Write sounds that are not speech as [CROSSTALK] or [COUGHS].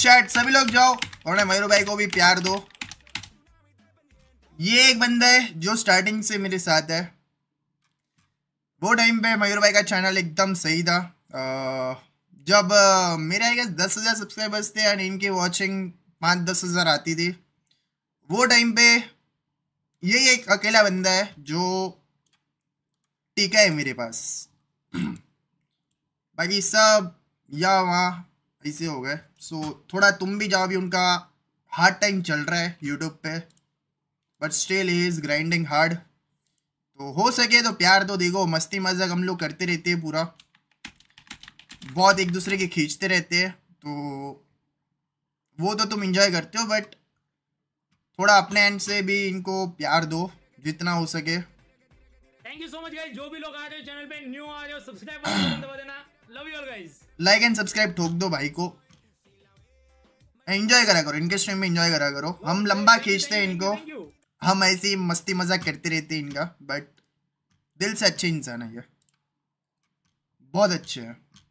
chat सभी लोग जाओ और मयूर भाई को भी प्यार दो ये एक बंदा है जो स्टार्टिंग से मेरे साथ है वो टाइम पे मयूर भाई का चैनल एकदम सही था आ, जब मेरे आई गेस दस हज़ार सब्सक्राइबर्स थे एंड इनकी वॉचिंग पाँच दस हज़ार आती थी वो टाइम पे यही एक अकेला बंदा है जो टीका है मेरे पास [CLEARS THROAT] बाकी सब या वहाँ ऐसे हो गए सो so, थोड़ा तुम भी जाओ भी उनका हार्ड टाइम चल रहा है यूट्यूब पे but still is grinding hard तो हो सके तो प्यार तो देखो मस्ती मजाक हम लोग करते रहते हैं पूरा बहुत एक दूसरे के खींचते रहते हैं तो वो तो तुम इंजॉय करते हो बट थोड़ा अपने एंड से भी इनको प्यार दो जितना हो सके thank you so much guys जो भी लोग आ रहे हो चैनल पे न्यू आ रहे हो सब्सक्राइब [COUGHS] दबा देना लाइक एंड सब्सक्राइब ठोक दो भाई को एंजॉय करा करो इनके स्ट्रीम में एंजॉय करा करो हम लंबा खींचते हैं इनको हम ऐसी मस्ती मजाक करते रहते हैं इनका बट दिल से अच्छे इंसान है ये बहुत अच्छे हैं